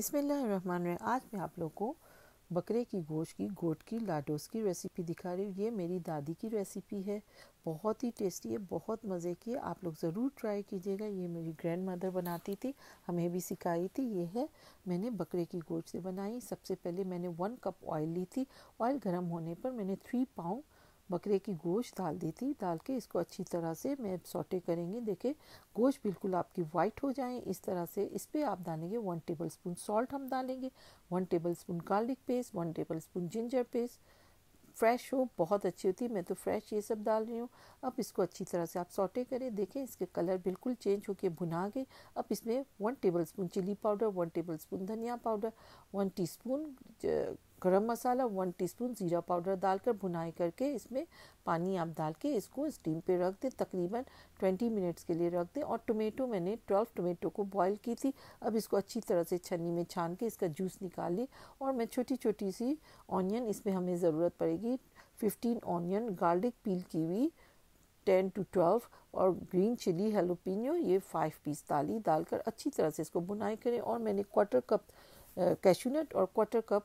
बिसमीम आज मैं आप लोग को बकरे की गोश्त की गोट की लाडोस की रेसिपी दिखा रही हूँ ये मेरी दादी की रेसिपी है बहुत ही टेस्टी है बहुत मज़े की है आप लोग ज़रूर ट्राई कीजिएगा ये मेरी ग्रैंड मदर बनाती थी हमें भी सिखाई थी ये है मैंने बकरे की गोश्त से बनाई सबसे पहले मैंने वन कप ऑयल ली थी ऑयल गर्म होने पर मैंने थ्री पाउंड बकरे की गोश्त डाल दी थी डाल के इसको अच्छी तरह से मैं सोटे करेंगे देखें गोश्त बिल्कुल आपकी वाइट हो जाए इस तरह से इस पर आप डालेंगे वन टेबल स्पून सॉल्ट हम डालेंगे one tablespoon garlic paste one tablespoon ginger paste fresh हो बहुत अच्छी होती है मैं तो फ्रेश ये सब डाल रही हूँ अब इसको अच्छी तरह से आप सॉटे करें देखें इसके कलर बिल्कुल चेंज होकर भुना गए अब इसमें one tablespoon chilli powder one tablespoon धनिया powder one teaspoon garam masala one teaspoon ज़ीरा पाउडर डालकर भुनाई करके इसमें पानी आप डाल के इसको स्टीम पे रख दें तकरीबन ट्वेंटी मिनट्स के लिए रख दें और टोमेटो मैंने ट्वेल्व टोमेटो को बॉईल की थी अब इसको अच्छी तरह से छन्नी में छान के इसका जूस निकाल ली और मैं छोटी छोटी सी ऑनियन इसमें हमें ज़रूरत पड़ेगी फिफ्टीन ऑनियन गार्लिक पील की हुई टेन टू ट्वेल्व और ग्रीन चिली हेलोपिनो ये फाइव पीस ताली डालकर अच्छी तरह से इसको बुनाई करें और मैंने क्वार्टर कप कैशूनट और क्वार्टर कप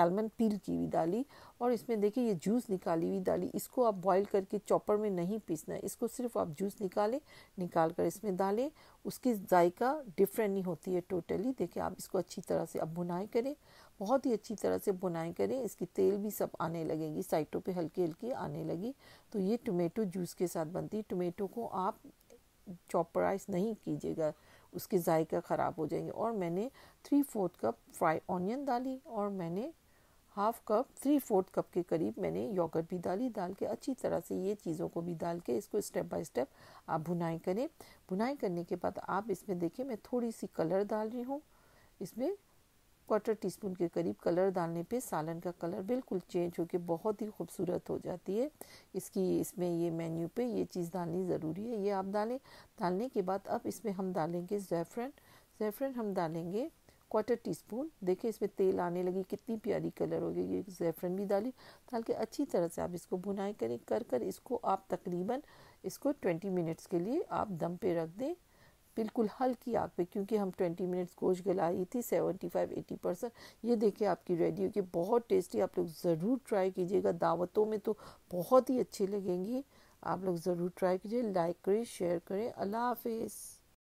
एलमंड पील की हुई डाली और इसमें देखिए ये जूस निकाली हुई डाली इसको आप बॉईल करके चॉपर में नहीं पीसना है इसको सिर्फ आप जूस निकालें निकाल कर इसमें डालें उसकी जायका डिफरेंट नहीं होती है टोटली देखिए आप इसको अच्छी तरह से अब बुनाई करें बहुत ही अच्छी तरह से बुनाई करें इसकी तेल भी सब आने लगेगी साइटों पे हल्की हल्की आने लगी तो ये टोमेटो जूस के साथ बनती है टोमेटो को आप चॉपराइज नहीं कीजिएगा उसके जायका ख़राब हो जाएंगे और मैंने three fourth cup fry onion डाली और मैंने half cup three fourth cup के करीब मैंने योगर्ट भी डाली डाल के अच्छी तरह से ये चीज़ों को भी डाल के इसको स्टेप बाय स्टेप आप भुनाई करें भुनाई करने के बाद आप इसमें देखिए मैं थोड़ी सी कलर डाल रही हूँ इसमें क्वार्टर टी स्पून के करीब कलर डालने पे सालन का कलर बिल्कुल चेंज होकर बहुत ही खूबसूरत हो जाती है इसकी इसमें ये मेन्यू पे ये चीज़ डालनी ज़रूरी है ये आप डालें डालने के बाद अब इसमें हम डालेंगे जैफरन जैफरन हम डालेंगे क्वार्टर टी स्पून देखिए इसमें तेल आने लगी कितनी प्यारी कलर हो गई ये जैफरन भी डाली डाल के अच्छी तरह से आप इसको भुनाई करें कर कर इसको आप तकरीबन इसको ट्वेंटी मिनट्स के लिए आप दम पे रख दें बिल्कुल हल्की आग पे क्योंकि हम 20 मिनट्स गोश्त गलाई थी 75 80 परसेंट ये देखिए आपकी रेडी होगी बहुत टेस्टी आप लोग ज़रूर ट्राई कीजिएगा दावतों में तो बहुत ही अच्छी लगेंगी आप लोग ज़रूर ट्राई कीजिए लाइक करें शेयर करें अल्लाह हाफिज़